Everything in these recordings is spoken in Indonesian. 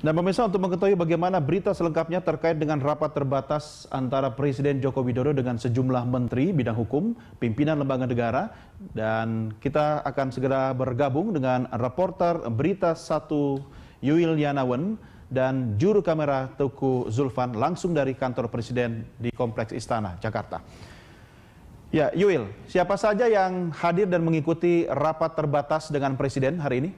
Dan nah, pemirsa untuk mengetahui bagaimana berita selengkapnya terkait dengan rapat terbatas antara Presiden Joko Widodo dengan sejumlah menteri bidang hukum, pimpinan lembaga negara, dan kita akan segera bergabung dengan reporter Berita Satu Yuil Yanawan dan juru kamera Tuku Zulfan langsung dari kantor Presiden di Kompleks Istana, Jakarta. Ya, Yuil, siapa saja yang hadir dan mengikuti rapat terbatas dengan Presiden hari ini?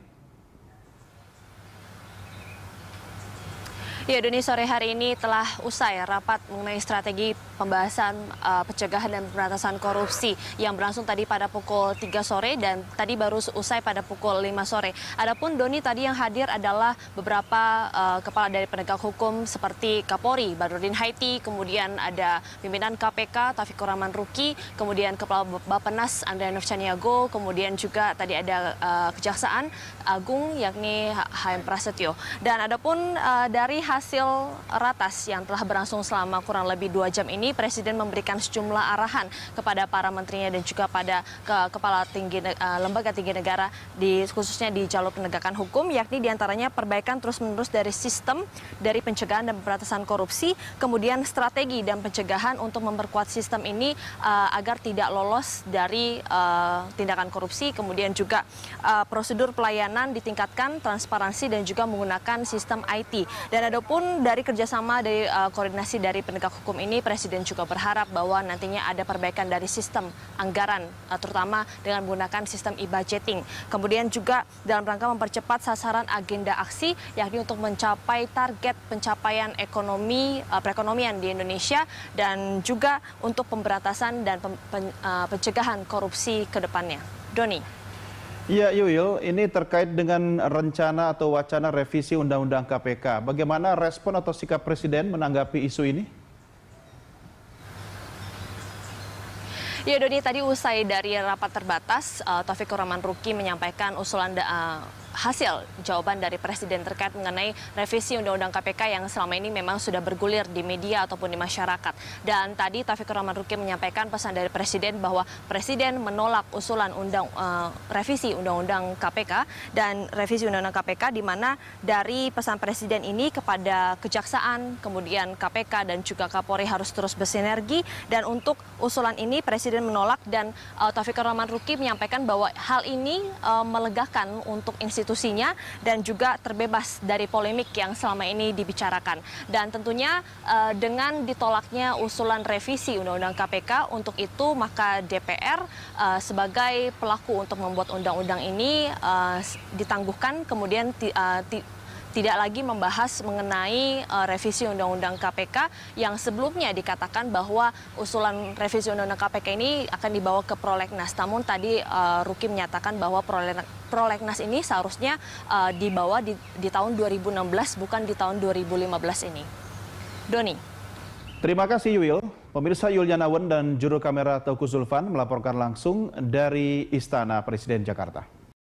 Ya, Doni sore hari ini telah usai rapat mengenai strategi pembahasan uh, pencegahan dan pemberantasan korupsi yang berlangsung tadi pada pukul 3 sore dan tadi baru usai pada pukul 5 sore. Adapun Doni tadi yang hadir adalah beberapa uh, kepala dari penegak hukum seperti Kapolri Badrodin Haiti, kemudian ada pimpinan KPK Taufik Rahman Ruki, kemudian kepala Bapenas Andrea Caniago, kemudian juga tadi ada uh, Kejaksaan Agung yakni HM Prasetyo. Dan adapun uh, dari hasil ratas yang telah berlangsung selama kurang lebih dua jam ini, Presiden memberikan sejumlah arahan kepada para menterinya dan juga pada ke kepala tinggi eh, lembaga tinggi negara, di, khususnya di jalur penegakan hukum, yakni diantaranya perbaikan terus-menerus dari sistem, dari pencegahan dan pemberantasan korupsi, kemudian strategi dan pencegahan untuk memperkuat sistem ini uh, agar tidak lolos dari uh, tindakan korupsi, kemudian juga uh, prosedur pelayanan ditingkatkan, transparansi dan juga menggunakan sistem IT. Dan ada pun dari kerjasama dari uh, koordinasi dari penegak hukum ini, Presiden juga berharap bahwa nantinya ada perbaikan dari sistem anggaran, uh, terutama dengan menggunakan sistem e-budgeting. Kemudian juga dalam rangka mempercepat sasaran agenda aksi, yakni untuk mencapai target pencapaian ekonomi uh, perekonomian di Indonesia dan juga untuk pemberantasan dan pem, pen, uh, pencegahan korupsi ke depannya. Doni. Ya Yuyul, ini terkait dengan rencana atau wacana revisi Undang-Undang KPK. Bagaimana respon atau sikap Presiden menanggapi isu ini? Ya Dodi, tadi usai dari rapat terbatas, uh, eh, Taufik Roman Ruki menyampaikan usulan da, uh, eh, hasil jawaban dari Presiden terkait mengenai revisi Undang-Undang KPK yang selama ini memang sudah bergulir di media ataupun di masyarakat. Dan tadi Taufik Rahman Ruki menyampaikan pesan dari Presiden bahwa Presiden menolak usulan undang uh, revisi Undang-Undang KPK dan revisi Undang-Undang KPK di mana dari pesan Presiden ini kepada Kejaksaan, kemudian KPK dan juga Kapolri harus terus bersinergi dan untuk usulan ini Presiden menolak dan uh, eh, Taufikur Rahman Ruki menyampaikan bahwa hal ini uh, eh, melegakan untuk institusi konstitusinya dan juga terbebas dari polemik yang selama ini dibicarakan. Dan tentunya uh, dengan ditolaknya usulan revisi Undang-Undang KPK untuk itu maka DPR uh, eh, sebagai pelaku untuk membuat undang-undang ini uh, ditangguhkan kemudian uh, tidak lagi membahas mengenai uh, revisi Undang-Undang KPK yang sebelumnya dikatakan bahwa usulan revisi Undang-Undang KPK ini akan dibawa ke prolegnas. Namun tadi uh, Ruki menyatakan bahwa prolegnas ini seharusnya uh, dibawa di, di tahun 2016 bukan di tahun 2015 ini. Doni. Terima kasih Yul. Pemirsa Yulianawan dan juru kamera Toku Zulfan melaporkan langsung dari Istana Presiden Jakarta.